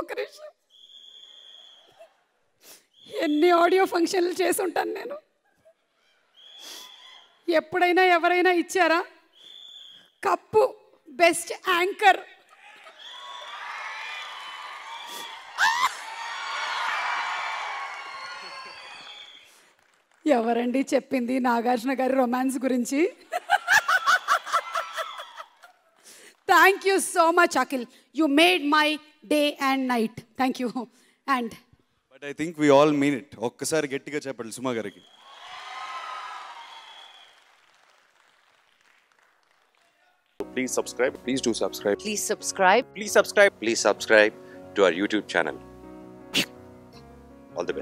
ఒక్క ఎన్ని ఆడియో ఫంక్షన్లు చేసి ఉంటాను నేను ఎప్పుడైనా ఎవరైనా ఇచ్చారా కప్పు బెస్ట్ యాంకర్ ఎవరండి చెప్పింది నాగార్జున గారి రొమాన్స్ గురించి thank you thank you so much Akhil you made my day and night thank you and but I think we all mean it ఒక్కసారి గట్టిగా చెప్పండి సుమా గారికి Please subscribe. Please do subscribe. Please subscribe. Please subscribe. Please subscribe to our YouTube channel. All the best.